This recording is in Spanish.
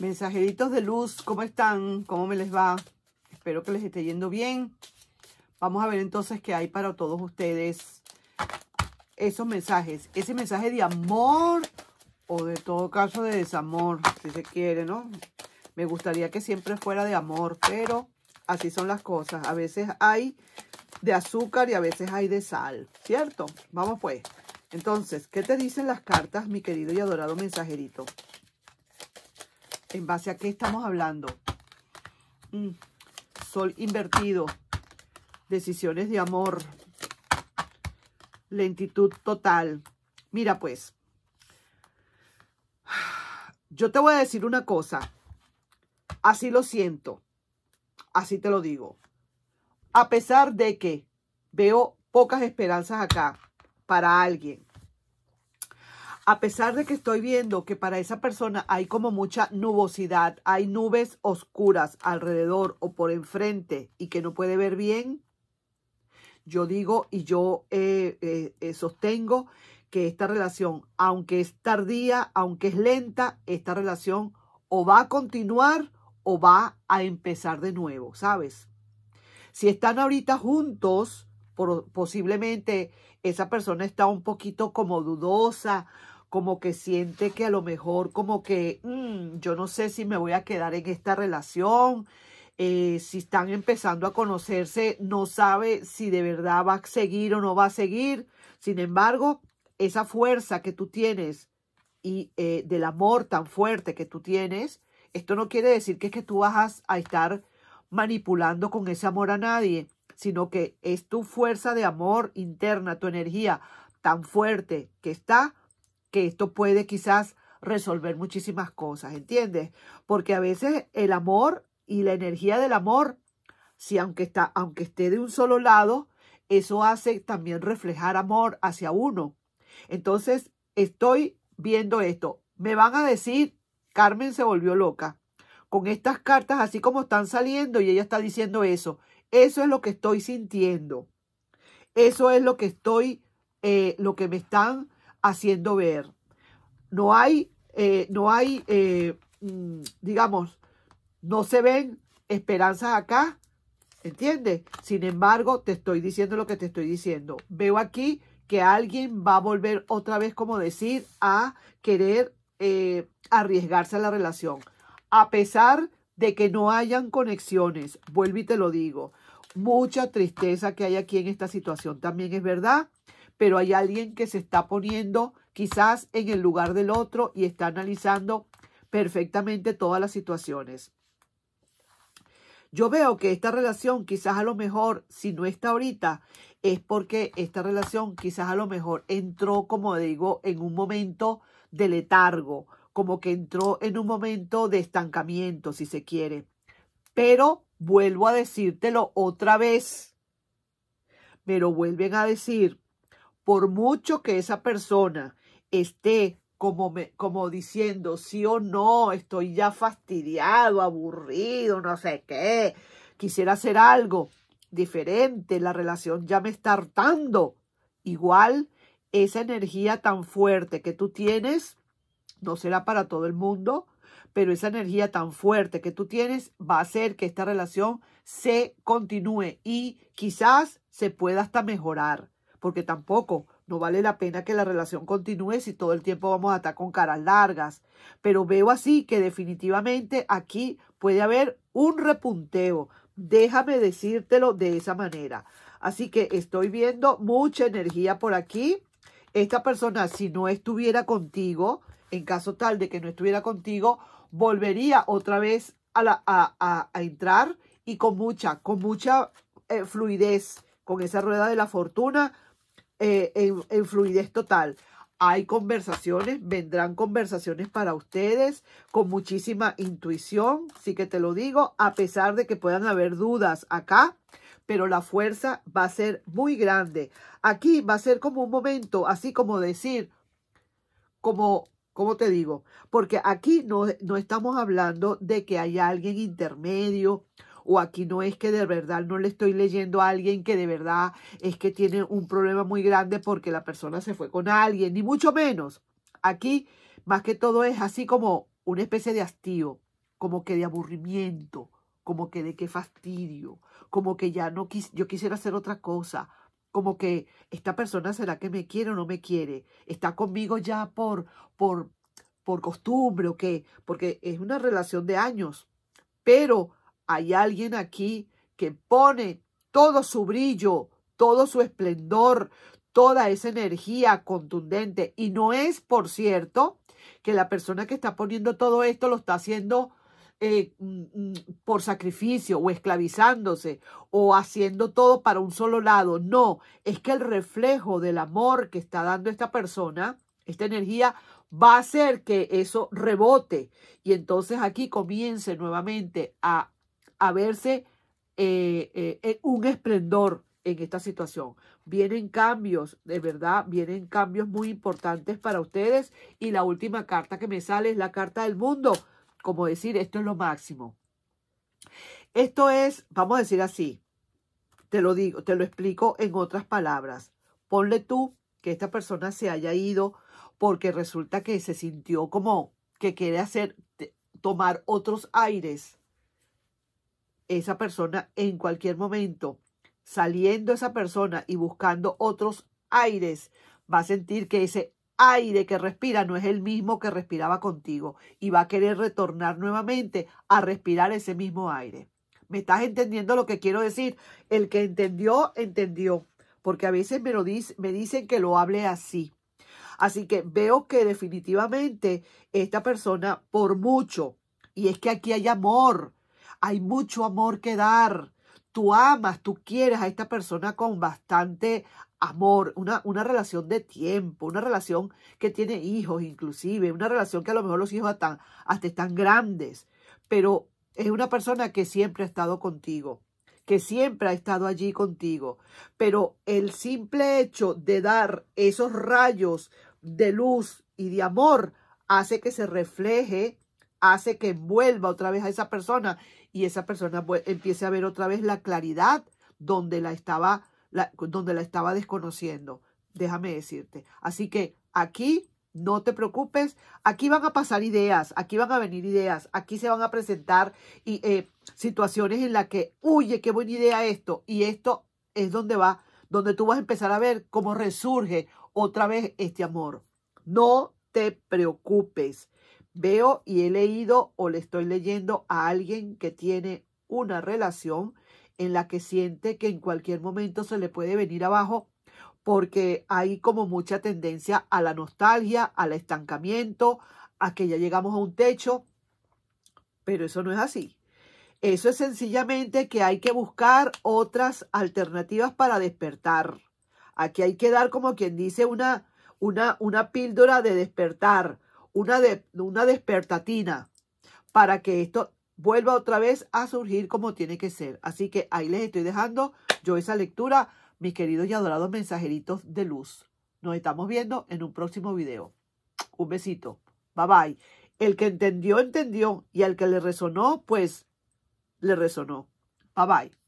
Mensajeritos de luz, ¿cómo están? ¿Cómo me les va? Espero que les esté yendo bien. Vamos a ver entonces qué hay para todos ustedes. Esos mensajes. Ese mensaje de amor o de todo caso de desamor, si se quiere, ¿no? Me gustaría que siempre fuera de amor, pero así son las cosas. A veces hay de azúcar y a veces hay de sal, ¿cierto? Vamos pues. Entonces, ¿qué te dicen las cartas, mi querido y adorado mensajerito? ¿En base a qué estamos hablando? Mm, sol invertido, decisiones de amor, lentitud total. Mira pues, yo te voy a decir una cosa. Así lo siento. Así te lo digo. A pesar de que veo pocas esperanzas acá, para alguien, a pesar de que estoy viendo que para esa persona hay como mucha nubosidad, hay nubes oscuras alrededor o por enfrente y que no puede ver bien, yo digo y yo eh, eh, eh, sostengo que esta relación, aunque es tardía, aunque es lenta, esta relación o va a continuar o va a empezar de nuevo, ¿sabes? Si están ahorita juntos, posiblemente esa persona está un poquito como dudosa, como que siente que a lo mejor como que mm, yo no sé si me voy a quedar en esta relación, eh, si están empezando a conocerse, no sabe si de verdad va a seguir o no va a seguir. Sin embargo, esa fuerza que tú tienes y eh, del amor tan fuerte que tú tienes, esto no quiere decir que es que tú vas a estar manipulando con ese amor a nadie sino que es tu fuerza de amor interna, tu energía tan fuerte que está, que esto puede quizás resolver muchísimas cosas, ¿entiendes? Porque a veces el amor y la energía del amor, si aunque, está, aunque esté de un solo lado, eso hace también reflejar amor hacia uno. Entonces, estoy viendo esto. Me van a decir, Carmen se volvió loca. Con estas cartas, así como están saliendo, y ella está diciendo eso, eso es lo que estoy sintiendo. Eso es lo que estoy, eh, lo que me están haciendo ver. No hay, eh, no hay, eh, mm, digamos, no se ven esperanzas acá, ¿entiendes? Sin embargo, te estoy diciendo lo que te estoy diciendo. Veo aquí que alguien va a volver otra vez, como decir, a querer arriesgarse a la relación. A pesar de que no hayan conexiones, vuelvo y te lo digo, mucha tristeza que hay aquí en esta situación, también es verdad, pero hay alguien que se está poniendo quizás en el lugar del otro y está analizando perfectamente todas las situaciones. Yo veo que esta relación quizás a lo mejor, si no está ahorita, es porque esta relación quizás a lo mejor entró, como digo, en un momento de letargo, como que entró en un momento de estancamiento, si se quiere. Pero vuelvo a decírtelo otra vez. pero vuelven a decir. Por mucho que esa persona esté como, como diciendo sí o no, estoy ya fastidiado, aburrido, no sé qué, quisiera hacer algo diferente, la relación ya me está hartando. Igual, esa energía tan fuerte que tú tienes no será para todo el mundo, pero esa energía tan fuerte que tú tienes va a hacer que esta relación se continúe y quizás se pueda hasta mejorar, porque tampoco no vale la pena que la relación continúe si todo el tiempo vamos a estar con caras largas. Pero veo así que definitivamente aquí puede haber un repunteo. Déjame decírtelo de esa manera. Así que estoy viendo mucha energía por aquí. Esta persona, si no estuviera contigo, en caso tal de que no estuviera contigo, volvería otra vez a, a, entrar y con mucha, con mucha eh, fluidez, con esa rueda de la fortuna eh, en, en fluidez total. Hay conversaciones, vendrán conversaciones para ustedes con muchísima intuición, sí que te lo digo, a pesar de que puedan haber dudas acá, pero la fuerza va a ser muy grande. Aquí va a ser como un momento, así como decir, como ¿Cómo te digo? Porque aquí no, no estamos hablando de que haya alguien intermedio o aquí no es que de verdad no le estoy leyendo a alguien que de verdad es que tiene un problema muy grande porque la persona se fue con alguien, ni mucho menos. Aquí más que todo es así como una especie de hastío, como que de aburrimiento, como que de qué fastidio, como que ya no yo quisiera hacer otra cosa, como que esta persona será que me quiere o no me quiere, está conmigo ya por, por, por costumbre o qué, porque es una relación de años, pero hay alguien aquí que pone todo su brillo, todo su esplendor, toda esa energía contundente. Y no es, por cierto, que la persona que está poniendo todo esto lo está haciendo eh, mm, mm, por sacrificio o esclavizándose o haciendo todo para un solo lado. No, es que el reflejo del amor que está dando esta persona, esta energía, va a hacer que eso rebote. Y entonces aquí comience nuevamente a, a verse eh, eh, un esplendor en esta situación. Vienen cambios, de verdad, vienen cambios muy importantes para ustedes. Y la última carta que me sale es la carta del mundo como decir, esto es lo máximo. Esto es, vamos a decir así, te lo digo, te lo explico en otras palabras. Ponle tú que esta persona se haya ido porque resulta que se sintió como que quiere hacer tomar otros aires. Esa persona en cualquier momento, saliendo esa persona y buscando otros aires, va a sentir que ese aire que respira no es el mismo que respiraba contigo y va a querer retornar nuevamente a respirar ese mismo aire. ¿Me estás entendiendo lo que quiero decir? El que entendió, entendió, porque a veces me, lo dice, me dicen que lo hable así. Así que veo que definitivamente esta persona, por mucho, y es que aquí hay amor, hay mucho amor que dar, tú amas, tú quieres a esta persona con bastante amor, una, relación de tiempo, una relación que tiene hijos inclusive, una relación que a lo mejor los hijos hasta, hasta están grandes, pero es una persona que siempre ha estado contigo, que siempre ha estado allí contigo, pero el simple hecho de dar esos rayos de luz y de amor hace que se refleje, hace que vuelva otra vez a esa persona y esa persona pues, empiece a ver otra vez la claridad donde la estaba, donde la estaba desconociendo. Déjame decirte. Así que aquí no te preocupes, aquí van a pasar ideas, aquí van a venir ideas, aquí se van a presentar y, eh, situaciones en las que, huye, qué buena idea esto, y esto es donde va, donde tú vas a empezar a ver cómo resurge otra vez este amor. No te preocupes, veo y he leído o le estoy leyendo a alguien que tiene una relación en la que siente que en cualquier momento se le puede venir abajo porque hay como mucha tendencia a la nostalgia, al estancamiento, a que ya llegamos a un techo, pero eso no es así. Eso es sencillamente que hay que buscar otras alternativas para despertar. Aquí hay que dar como quien dice una, una, una píldora de despertar una, de, una despertatina para que esto vuelva otra vez a surgir como tiene que ser. Así que ahí les estoy dejando yo esa lectura, mis queridos y adorados mensajeritos de luz. Nos estamos viendo en un próximo video. Un besito. Bye bye. El que entendió, entendió. Y al que le resonó, pues le resonó. Bye bye.